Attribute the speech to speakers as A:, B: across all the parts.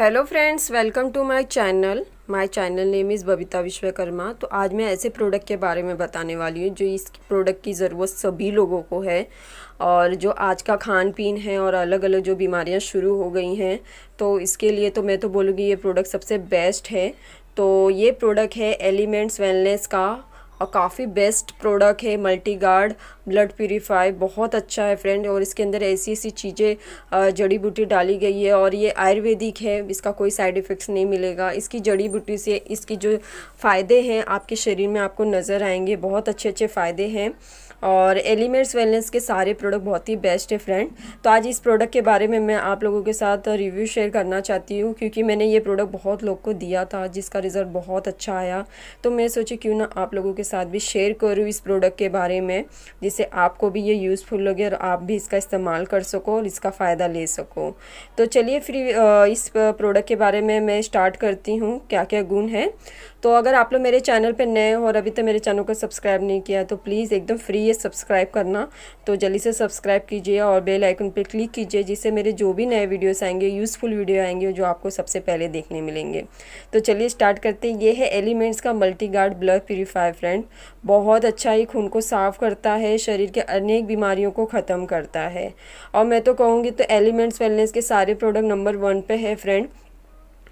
A: hello friends welcome to my channel my channel name is Babita Vishwakarma तो आज मैं ऐसे प्रोडक्ट के बारे में बताने वाली हूँ जो इस प्रोडक्ट की ज़रूरत सभी लोगों को है और जो आज का खान पीन है और अलग अलग जो बीमारियाँ शुरू हो गई हैं तो इसके लिए तो मैं तो बोलूँगी ये प्रोडक्ट सबसे बेस्ट है तो ये प्रोडक्ट है एलिमेंट्स वेलनेस का और काफ़ी बेस्ट प्रोडक्ट है मल्टी गार्ड ब्लड प्योरीफाई बहुत अच्छा है फ्रेंड और इसके अंदर ऐसी ऐसी चीज़ें जड़ी बूटी डाली गई है और ये आयुर्वेदिक है इसका कोई साइड इफ़ेक्ट्स नहीं मिलेगा इसकी जड़ी बूटी से इसकी जो फ़ायदे हैं आपके शरीर में आपको नज़र आएंगे बहुत अच्छे अच्छे फ़ायदे हैं और एलिमेंट्स वेलनेस के सारे प्रोडक्ट बहुत ही बेस्ट है फ्रेंड तो आज इस प्रोडक्ट के बारे में मैं आप लोगों के साथ रिव्यू शेयर करना चाहती हूँ क्योंकि मैंने ये प्रोडक्ट बहुत लोग को दिया था जिसका रिज़ल्ट बहुत अच्छा आया तो मैं सोची क्यों ना आप लोगों के साथ भी शेयर करूँ इस प्रोडक्ट के बारे में जिससे आपको भी ये यूज़फुल लगे और आप भी इसका इस्तेमाल कर सको और इसका फ़ायदा ले सको तो चलिए फिर इस प्रोडक्ट के बारे में मैं स्टार्ट करती हूँ क्या क्या गुण है तो अगर आप लोग मेरे चैनल पर नए हो और अभी तक मेरे चैनल को सब्सक्राइब नहीं किया तो प्लीज़ एकदम फ्री है सब्सक्राइब करना तो जल्दी से सब्सक्राइब कीजिए और बेल आइकन पर क्लिक कीजिए जिससे मेरे जो भी नए वीडियोस आएंगे यूज़फुल वीडियो आएंगे जो आपको सबसे पहले देखने मिलेंगे तो चलिए स्टार्ट करते हैं ये है एलिमेंट्स का multi guard blood purifier friend treatment बहुत अच्छा ही खून को साफ़ करता है शरीर के अनेक बीमारियों को ख़त्म करता है और मैं तो कहूँगी तो एलिमेंट्स वेलनेस के सारे प्रोडक्ट नंबर वन पे है फ्रेंड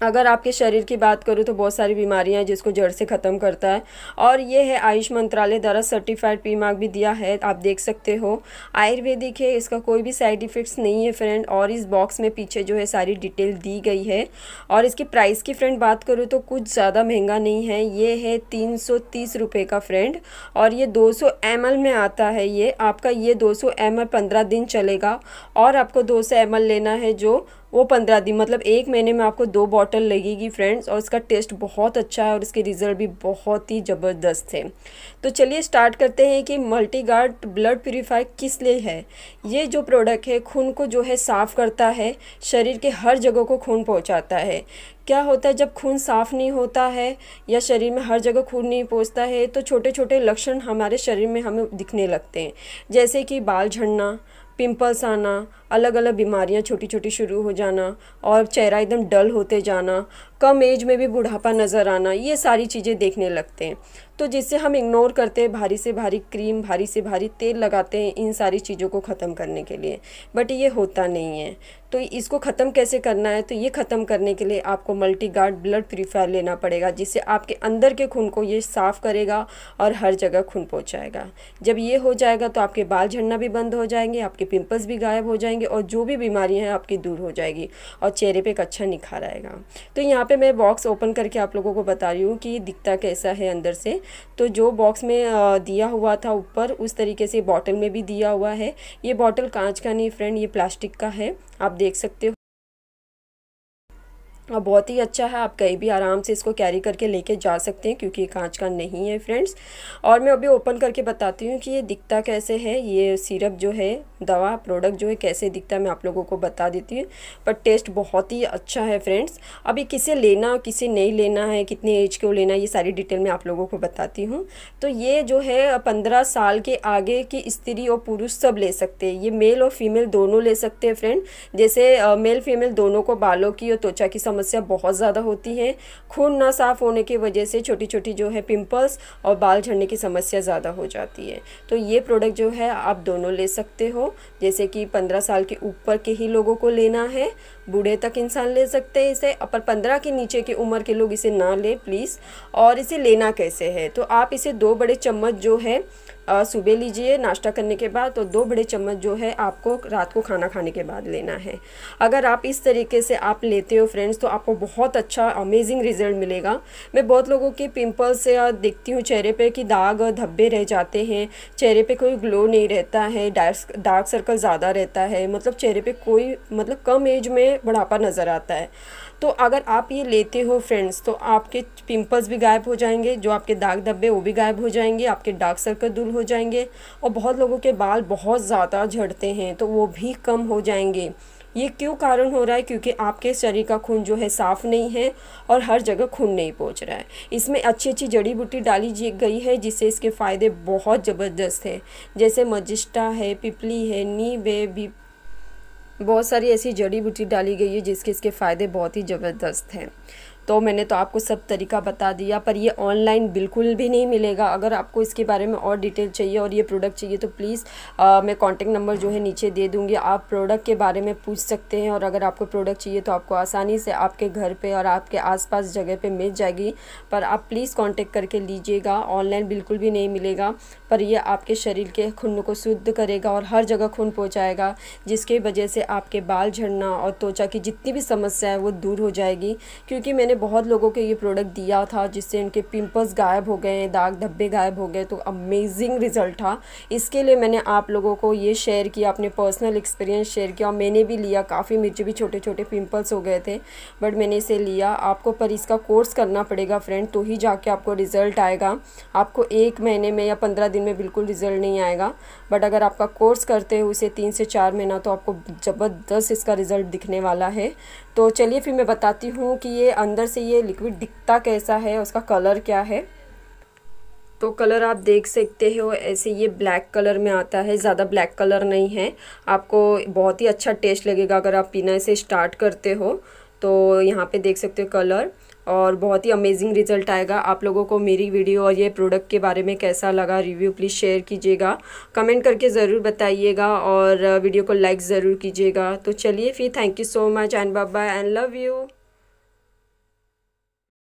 A: अगर आपके शरीर की बात करूँ तो बहुत सारी बीमारियाँ हैं जिसको जड़ से ख़त्म करता है और ये है आयुष मंत्रालय द्वारा सर्टिफाइड पी मार्क भी दिया है आप देख सकते हो आयुर्वेदिक है इसका कोई भी साइड इफ़ेक्ट्स नहीं है फ्रेंड और इस बॉक्स में पीछे जो है सारी डिटेल दी गई है और इसकी प्राइस की फ्रेंड बात करूँ तो कुछ ज़्यादा महंगा नहीं है ये है तीन सौ का फ्रेंड और ये दो सौ में आता है ये आपका ये दो सौ एम दिन चलेगा और आपको दो सौ लेना है जो वो पंद्रह दिन मतलब एक महीने में आपको दो बॉटल लगेगी फ्रेंड्स और इसका टेस्ट बहुत अच्छा है और इसके रिज़ल्ट भी बहुत ही ज़बरदस्त है तो चलिए स्टार्ट करते हैं कि मल्टीगार्ड ब्लड प्योरीफाई किस लिए है ये जो प्रोडक्ट है खून को जो है साफ़ करता है शरीर के हर जगह को खून पहुँचाता है क्या होता है जब खून साफ़ नहीं होता है या शरीर में हर जगह खून नहीं पहुँचता है तो छोटे छोटे लक्षण हमारे शरीर में हमें दिखने लगते हैं जैसे कि बाल झड़ना पिंपल्स आना अलग अलग बीमारियां छोटी छोटी शुरू हो जाना और चेहरा एकदम डल होते जाना कम एज में भी बुढ़ापा नज़र आना ये सारी चीज़ें देखने लगते हैं तो जिससे हम इग्नोर करते हैं भारी से भारी क्रीम भारी से भारी तेल लगाते हैं इन सारी चीज़ों को ख़त्म करने के लिए बट ये होता नहीं है तो इसको ख़त्म कैसे करना है तो ये ख़त्म करने के लिए आपको मल्टी गार्ड ब्लड प्रीफायर लेना पड़ेगा जिससे आपके अंदर के खून को ये साफ़ करेगा और हर जगह खून पहुँचाएगा जब ये हो जाएगा तो आपके बाल झड़ना भी बंद हो जाएंगे आपके पिम्पल्स भी गायब हो जाएंगे और जो भी बीमारियाँ हैं आपकी दूर हो जाएगी और चेहरे पर एक अच्छा निखार आएगा तो यहाँ पर मैं बॉक्स ओपन करके आप लोगों को बता रही हूँ कि दिखता कैसा है अंदर से तो जो बॉक्स में दिया हुआ था ऊपर उस तरीके से बॉटल में भी दिया हुआ है ये बॉटल कांच का नहीं फ्रेंड ये प्लास्टिक का है आप देख सकते हो और बहुत ही अच्छा है आप कहीं भी आराम से इसको कैरी करके लेके जा सकते हैं क्योंकि ये कांच का नहीं है फ्रेंड्स और मैं अभी ओपन करके बताती हूँ कि ये दिखता कैसे है ये सिरप जो है दवा प्रोडक्ट जो है कैसे दिखता है मैं आप लोगों को बता देती हूँ पर टेस्ट बहुत ही अच्छा है फ्रेंड्स अभी किसे लेना और किसे नहीं लेना है कितने एज को लेना है ये सारी डिटेल मैं आप लोगों को बताती हूँ तो ये जो है पंद्रह साल के आगे की स्त्री और पुरुष सब ले सकते हैं ये मेल और फीमेल दोनों ले सकते हैं फ्रेंड जैसे मेल फीमेल दोनों को बालों की और त्वचा की समझ समस्या बहुत ज़्यादा होती है खून ना साफ़ होने की वजह से छोटी छोटी जो है पिंपल्स और बाल झड़ने की समस्या ज़्यादा हो जाती है तो ये प्रोडक्ट जो है आप दोनों ले सकते हो जैसे कि पंद्रह साल के ऊपर के ही लोगों को लेना है बूढ़े तक इंसान ले सकते हैं इसे अपर पंद्रह के नीचे की उम्र के लोग इसे ना लें प्लीज़ और इसे लेना कैसे है तो आप इसे दो बड़े चम्मच जो है सुबह लीजिए नाश्ता करने के बाद और दो बड़े चम्मच जो है आपको रात को खाना खाने के बाद लेना है अगर आप इस तरीके से आप लेते हो फ्रेंड्स तो आपको बहुत अच्छा अमेजिंग रिजल्ट मिलेगा मैं बहुत लोगों के से देखती हूँ चेहरे पर कि दाग धब्बे रह जाते हैं चेहरे पर कोई ग्लो नहीं रहता है डार्क डार्क सर्कल ज़्यादा रहता है मतलब चेहरे पर कोई मतलब कम एज में बढ़ापा नज़र आता है तो अगर आप ये लेते हो फ्रेंड्स तो आपके पिंपल्स भी गायब हो जाएंगे जो आपके दाग धब्बे वो भी गायब हो जाएंगे आपके डार्क सर्कल दूर हो जाएंगे और बहुत लोगों के बाल बहुत ज़्यादा झड़ते हैं तो वो भी कम हो जाएंगे ये क्यों कारण हो रहा है क्योंकि आपके शरीर का खून जो है साफ़ नहीं है और हर जगह खून नहीं पहुंच रहा है इसमें अच्छी अच्छी जड़ी बूटी डाली गई है जिससे इसके फ़ायदे बहुत ज़बरदस्त है जैसे मजिस्टा है पिपली है नीब है बहुत सारी ऐसी जड़ी बूटी डाली गई है जिसके इसके फ़ायदे बहुत ही ज़बरदस्त हैं तो मैंने तो आपको सब तरीका बता दिया पर ये ऑनलाइन बिल्कुल भी नहीं मिलेगा अगर आपको इसके बारे में और डिटेल चाहिए और ये प्रोडक्ट चाहिए तो प्लीज़ मैं कॉन्टैक्ट नंबर जो है नीचे दे दूँगी आप प्रोडक्ट के बारे में पूछ सकते हैं और अगर आपको प्रोडक्ट चाहिए तो आपको आसानी से आपके घर पर और आपके आस जगह पर मिल जाएगी पर आप प्लीज़ कॉन्टेक्ट करके लीजिएगा ऑनलाइन बिल्कुल भी नहीं मिलेगा पर यह आपके शरीर के खून को शुद्ध करेगा और हर जगह खून पहुँचाएगा जिसके वजह से आपके बाल झड़ना और त्वचा की जितनी भी समस्या है वो दूर हो जाएगी क्योंकि मैंने बहुत लोगों के ये प्रोडक्ट दिया था जिससे इनके पिंपल्स गायब हो गए दाग धब्बे गायब हो गए तो अमेजिंग रिज़ल्ट था इसके लिए मैंने आप लोगों को ये शेयर किया अपने पर्सनल एक्सपीरियंस शेयर किया और मैंने भी लिया काफ़ी मिर्चे भी छोटे छोटे पिम्पल्स हो गए थे बट मैंने इसे लिया आपको पर इसका कोर्स करना पड़ेगा फ्रेंड तो ही जाके आपको रिज़ल्ट आएगा आपको एक महीने में या पंद्रह दिन में बिल्कुल रिज़ल्ट नहीं आएगा बट अगर आपका कोर्स करते हो उसे तीन से चार महीना तो आपको ज़बरदस्त इसका रिज़ल्ट दिखने वाला है तो चलिए फिर मैं बताती हूँ कि ये अंदर से ये लिक्विड दिखता कैसा है उसका कलर क्या है तो कलर आप देख सकते हो ऐसे ये ब्लैक कलर में आता है ज़्यादा ब्लैक कलर नहीं है आपको बहुत ही अच्छा टेस्ट लगेगा अगर आप पीना इसे स्टार्ट करते हो तो यहाँ पे देख सकते हो कलर और बहुत ही अमेजिंग रिजल्ट आएगा आप लोगों को मेरी वीडियो और ये प्रोडक्ट के बारे में कैसा लगा रिव्यू प्लीज़ शेयर कीजिएगा कमेंट करके ज़रूर बताइएगा और वीडियो को लाइक ज़रूर कीजिएगा तो चलिए फिर thank you so much and bye and love you